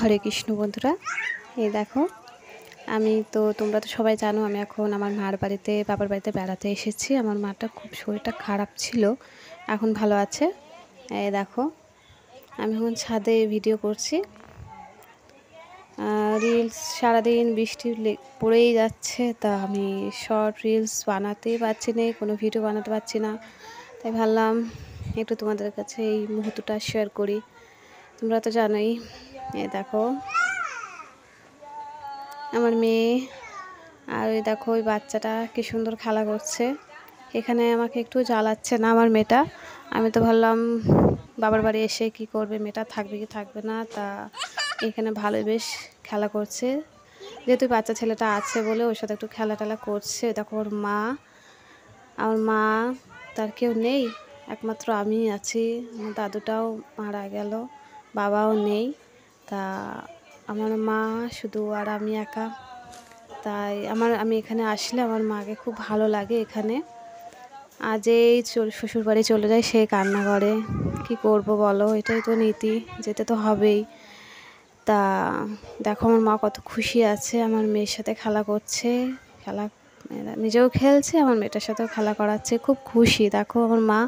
হরে কৃষ্ণ বন্ধুরা এই দেখো আমি তো তোমরা তো সবাই জানো আমি এখন আমার মার বাড়িতে বাবার বাড়িতে বেড়াতে এসেছি আমার মাটা খুব শরীরটা খারাপ ছিল এখন ভালো আছে এই দেখো আমি এখন ছাদে ভিডিও করছি রিলস সারাদিন বৃষ্টি পড়েই যাচ্ছে তা আমি শর্ট রিলস বানাতেই পারছি না কোনো ভিডিও বানাতে পারছি না তাই ভাবলাম একটু তোমাদের কাছে এই মুহূর্তটা শেয়ার করি তোমরা তো জানোই এ দেখো আমার মেয়ে আর ওই দেখো ওই বাচ্চাটা কি সুন্দর খেলা করছে এখানে আমাকে একটু জ্বালাচ্ছে না আমার মেয়েটা আমি তো ভাবলাম বাবার বাড়ি এসে কি করবে মেয়েটা থাকবে কি থাকবে না তা এখানে ভালো বেশ খেলা করছে যেহেতু বাচ্চা ছেলেটা আছে বলে ওর সাথে একটু খেলা টেলা করছে দেখো ওর মা আমার মা তার কেউ নেই একমাত্র আমি আছি আমার দাদুটাও মারা গেল বাবাও নেই তা আমার মা শুধু আর আমি একা তাই আমার আমি এখানে আসলে আমার মাকে খুব ভালো লাগে এখানে আজ এই শ্বশুরবাড়ি চলে যায় সে কান্না করে কি করব বলো এটাই তো নীতি যেতে তো হবেই তা দেখো আমার মা কত খুশি আছে আমার মেয়ের সাথে খেলা করছে খেলা নিজেও খেলছে আমার মেয়েটার সাথেও খেলা করাচ্ছে খুব খুশি দেখো আমার মা